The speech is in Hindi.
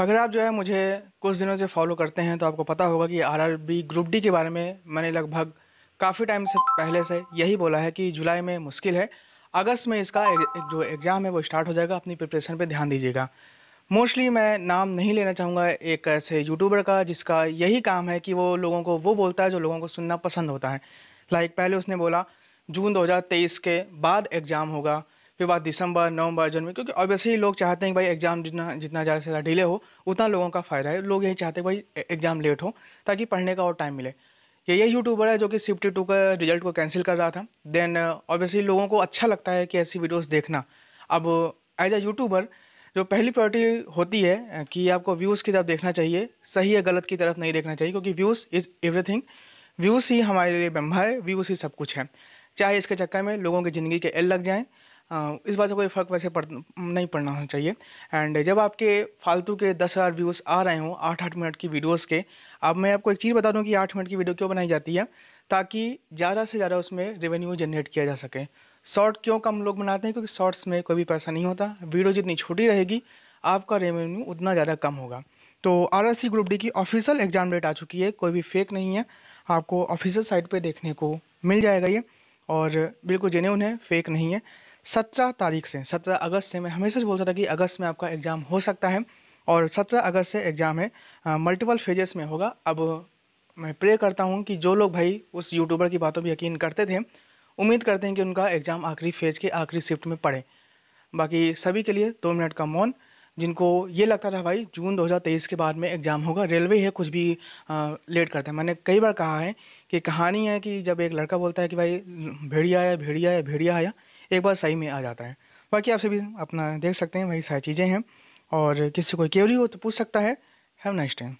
अगर आप जो है मुझे कुछ दिनों से फॉलो करते हैं तो आपको पता होगा कि आरआरबी ग्रुप डी के बारे में मैंने लगभग काफ़ी टाइम से पहले से यही बोला है कि जुलाई में मुश्किल है अगस्त में इसका एक, जो एग्ज़ाम है वो स्टार्ट हो जाएगा अपनी प्रिपरेशन पे ध्यान दीजिएगा मोस्टली मैं नाम नहीं लेना चाहूँगा एक ऐसे यूट्यूबर का जिसका यही काम है कि वो लोगों को वो बोलता है जो लोगों को सुनना पसंद होता है लाइक पहले उसने बोला जून दो के बाद एग्ज़ाम होगा फिर बाद दिसंबर नवंबर जनवरी क्योंकि ऑब्वियसली लोग चाहते हैं कि भाई एग्ज़ाम जितना जितना ज़्यादा से ज़्यादा डिले हो उतना लोगों का फ़ायदा है लोग यही चाहते हैं भाई एग्ज़ाम e- लेट हो ताकि पढ़ने का और टाइम मिले ये यही यूट्यूबर है जो कि सिफ्टी टू का रिजल्ट को कैंसिल कर रहा था देन ऑब्वियसली लोगों को अच्छा लगता है कि ऐसी वीडियोज़ देखना अब एज अ यूट्यूबर जो पहली प्रायोरिटी होती है कि आपको व्यूज़ की तरफ देखना चाहिए सही या गलत की तरफ नहीं देखना चाहिए क्योंकि व्यूज़ इज़ एवरीथिंग व्यूज़ ही हमारे लिए ब्रह्मा है व्यूज़ ही सब कुछ है चाहे इसके चक्कर में लोगों की ज़िंदगी के एल लग जाएँ हाँ, इस बात से कोई फ़र्क वैसे पड़ नहीं पड़ना होना चाहिए एंड जब आपके फालतू के दस हज़ार व्यूज़ आ रहे हों आठ आठ मिनट की वीडियोस के अब मैं आपको एक चीज़ बता दूँ कि आठ मिनट की वीडियो क्यों बनाई जाती है ताकि ज़्यादा से ज़्यादा उसमें रेवेन्यू जनरेट किया जा सके शॉर्ट क्यों कम लोग बनाते हैं क्योंकि शॉर्ट्स में कोई भी पैसा नहीं होता वीडियो जितनी छोटी रहेगी आपका रेवेन्यू उतना ज़्यादा कम होगा तो आर ग्रुप डी की ऑफिशियल एग्ज़ाम डेट आ चुकी है कोई भी फेक नहीं है आपको ऑफिशियल साइट पर देखने को मिल जाएगा ये और बिल्कुल जेन्यून है फेक नहीं है सत्रह तारीख से सत्रह अगस्त से मैं हमेशा से बोलता था कि अगस्त में आपका एग्ज़ाम हो सकता है और सत्रह अगस्त से एग्ज़ाम है मल्टीपल फेजेस में होगा अब मैं प्रे करता हूँ कि जो लोग भाई उस यूट्यूबर की बातों पर यकीन करते थे उम्मीद करते हैं कि उनका एग्ज़ाम आखिरी फेज के आखिरी शिफ्ट में पड़े बाकी सभी के लिए दो मिनट का मौन जिनको ये लगता था भाई जून 2023 के बाद में एग्ज़ाम होगा रेलवे है कुछ भी आ, लेट करता है मैंने कई बार कहा है कि कहानी है कि जब एक लड़का बोलता है कि भाई भेड़िया आया भेड़िया आया भेड़िया आया एक बार सही में आ जाता है बाकी आप सभी अपना देख सकते हैं वही सारी चीज़ें हैं और किसी को क्यूरी हो तो पूछ सकता है हैव नाइस टाइम